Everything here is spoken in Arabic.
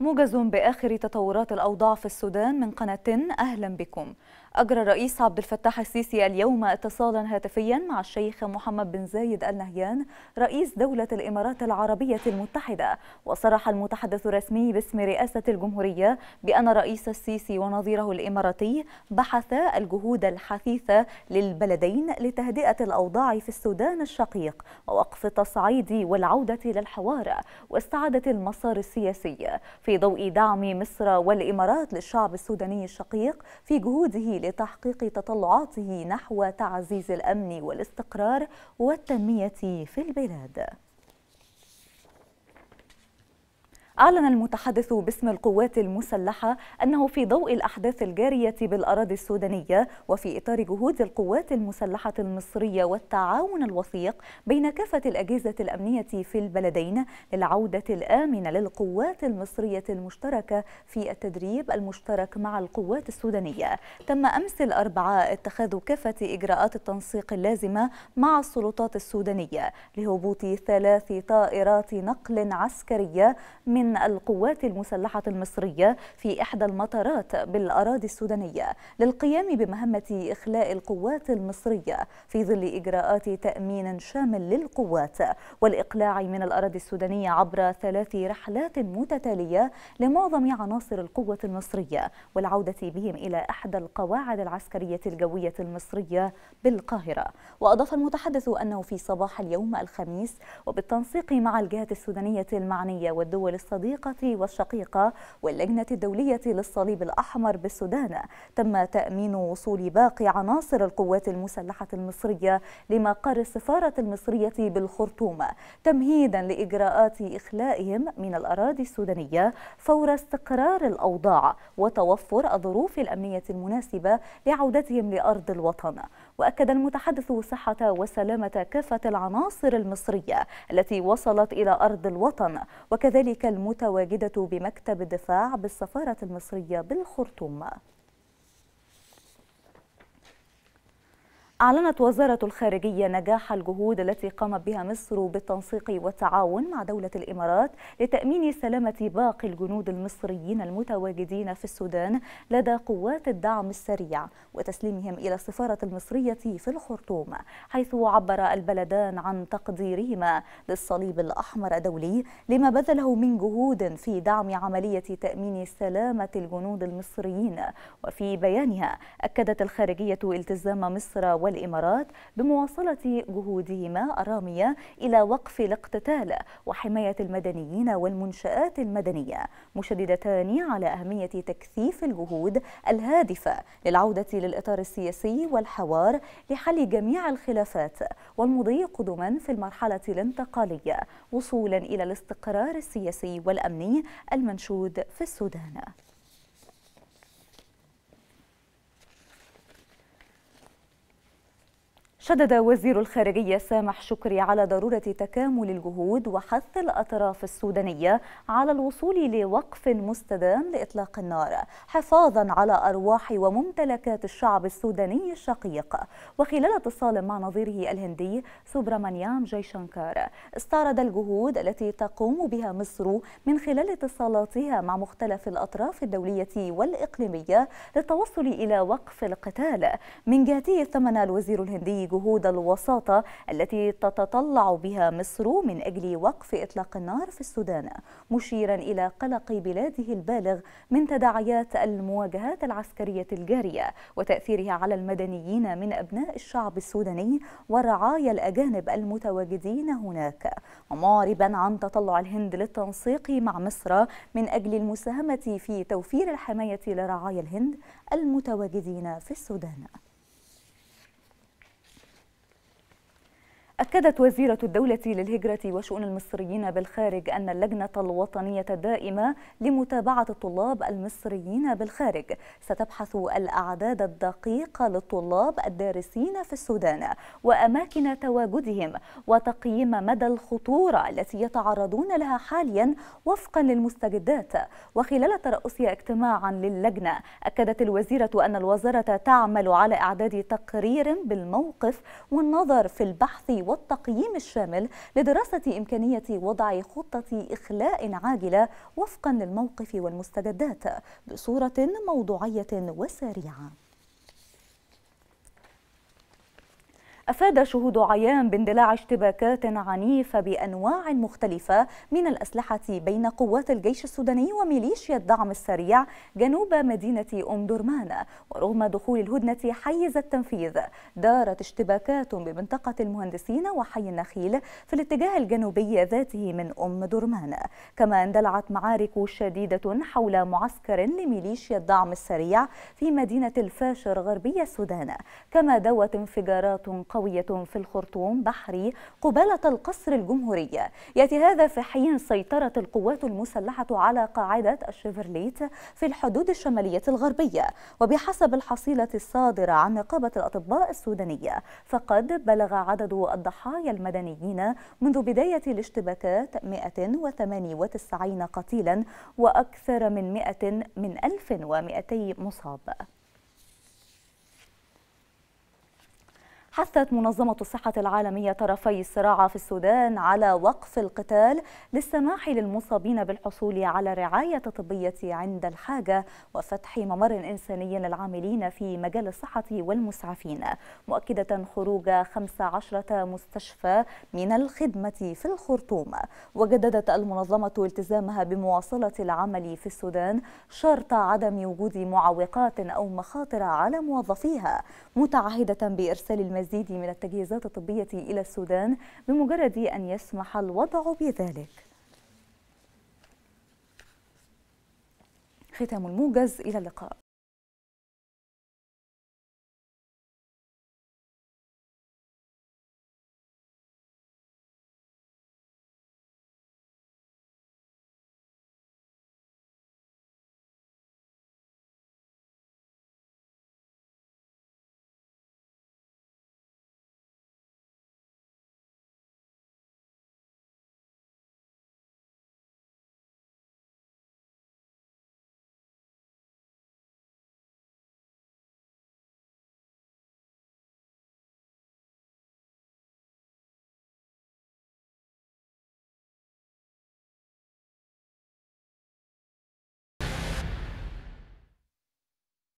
موجز باخر تطورات الاوضاع في السودان من قناه اهلا بكم. اجرى الرئيس عبد الفتاح السيسي اليوم اتصالا هاتفيا مع الشيخ محمد بن زايد ال نهيان رئيس دوله الامارات العربيه المتحده وصرح المتحدث الرسمي باسم رئاسه الجمهوريه بان الرئيس السيسي ونظيره الاماراتي بحثا الجهود الحثيثه للبلدين لتهدئه الاوضاع في السودان الشقيق ووقف التصعيد والعوده للحوار واستعاده المسار السياسي في ضوء دعم مصر والإمارات للشعب السوداني الشقيق في جهوده لتحقيق تطلعاته نحو تعزيز الأمن والاستقرار والتنمية في البلاد أعلن المتحدث باسم القوات المسلحة أنه في ضوء الأحداث الجارية بالأراضي السودانية وفي إطار جهود القوات المسلحة المصرية والتعاون الوثيق بين كافة الأجهزة الأمنية في البلدين للعودة الآمنة للقوات المصرية المشتركة في التدريب المشترك مع القوات السودانية تم أمس الأربعاء اتخاذ كافة إجراءات التنسيق اللازمة مع السلطات السودانية لهبوط ثلاث طائرات نقل عسكرية من من القوات المسلحة المصرية في إحدى المطارات بالأراضي السودانية للقيام بمهمة إخلاء القوات المصرية في ظل إجراءات تأمين شامل للقوات والإقلاع من الأراضي السودانية عبر ثلاث رحلات متتالية لمعظم عناصر القوة المصرية والعودة بهم إلى إحدى القواعد العسكرية الجوية المصرية بالقاهرة وأضاف المتحدث أنه في صباح اليوم الخميس وبالتنسيق مع الجهات السودانية المعنية والدول الصدرية الصديقة والشقيقة واللجنة الدولية للصليب الأحمر بالسودان تم تأمين وصول باقي عناصر القوات المسلحة المصرية لمقر السفارة المصرية بالخرطوم تمهيدا لإجراءات إخلائهم من الأراضي السودانية فور استقرار الأوضاع وتوفر الظروف الأمنية المناسبة لعودتهم لأرض الوطن وأكد المتحدث صحة وسلامة كافة العناصر المصرية التي وصلت إلى أرض الوطن وكذلك المتواجدة بمكتب الدفاع بالسفارة المصرية بالخرطوم أعلنت وزارة الخارجية نجاح الجهود التي قامت بها مصر بالتنسيق والتعاون مع دولة الإمارات لتأمين سلامة باقي الجنود المصريين المتواجدين في السودان لدى قوات الدعم السريع وتسليمهم إلى السفارة المصرية في الخرطوم حيث عبر البلدان عن تقديرهما للصليب الأحمر الدولي لما بذله من جهود في دعم عملية تأمين سلامة الجنود المصريين وفي بيانها أكدت الخارجية التزام مصر والإمارات بمواصلة جهودهما الرامية إلى وقف الاقتتال وحماية المدنيين والمنشآت المدنية مشددتان على أهمية تكثيف الجهود الهادفة للعودة للإطار السياسي والحوار لحل جميع الخلافات والمضي قدما في المرحلة الانتقالية وصولا إلى الاستقرار السياسي والأمني المنشود في السودان شدد وزير الخارجية سامح شكري على ضرورة تكامل الجهود وحث الأطراف السودانية على الوصول لوقف مستدام لإطلاق النار حفاظا على أرواح وممتلكات الشعب السوداني الشقيق وخلال اتصال مع نظيره الهندي سوبرامانيام جاي شانكار استعرض الجهود التي تقوم بها مصر من خلال اتصالاتها مع مختلف الأطراف الدولية والإقليمية للتوصل إلى وقف القتال من جهته ثمن الوزير الهندي جهود الوساطة التي تتطلع بها مصر من أجل وقف إطلاق النار في السودان مشيرا إلى قلق بلاده البالغ من تداعيات المواجهات العسكرية الجارية وتأثيرها على المدنيين من أبناء الشعب السوداني ورعايا الأجانب المتواجدين هناك ومعربا عن تطلع الهند للتنسيق مع مصر من أجل المساهمة في توفير الحماية لرعايا الهند المتواجدين في السودان أكدت وزيرة الدولة للهجرة وشؤون المصريين بالخارج أن اللجنة الوطنية الدائمة لمتابعة الطلاب المصريين بالخارج ستبحث الأعداد الدقيقة للطلاب الدارسين في السودان وأماكن تواجدهم وتقييم مدى الخطورة التي يتعرضون لها حاليا وفقا للمستجدات وخلال ترأسها اجتماعا للجنة أكدت الوزيرة أن الوزارة تعمل على إعداد تقرير بالموقف والنظر في البحث والتقييم الشامل لدراسة إمكانية وضع خطة إخلاء عاجلة وفقا للموقف والمستجدات بصورة موضوعية وسريعة أفاد شهود عيان باندلاع اشتباكات عنيفة بأنواع مختلفة من الأسلحة بين قوات الجيش السوداني وميليشيا الدعم السريع جنوب مدينة أم درمان ورغم دخول الهدنة حيز التنفيذ دارت اشتباكات بمنطقة المهندسين وحي النخيل في الاتجاه الجنوبي ذاته من أم درمان كما اندلعت معارك شديدة حول معسكر لميليشيا الدعم السريع في مدينة الفاشر غربية السودان كما دوت انفجارات قوية في الخرطوم بحري قبالة القصر الجمهوري يأتي هذا في حين سيطرت القوات المسلحة على قاعدة الشيفرليت في الحدود الشمالية الغربية وبحسب الحصيلة الصادرة عن نقابة الأطباء السودانية فقد بلغ عدد الضحايا المدنيين منذ بداية الاشتباكات 198 قتيلا وأكثر من 100 من 1200 مصاب حثت منظمة الصحة العالمية طرفي الصراع في السودان على وقف القتال للسماح للمصابين بالحصول على رعاية طبية عند الحاجة وفتح ممر إنساني للعاملين في مجال الصحة والمسعفين مؤكدة خروج 15 مستشفى من الخدمة في الخرطوم وجددت المنظمة التزامها بمواصلة العمل في السودان شرط عدم وجود معوقات أو مخاطر على موظفيها متعهدة بإرسال المزيد المزيد من التجهيزات الطبية إلى السودان بمجرد أن يسمح الوضع بذلك ختام الموجز إلى اللقاء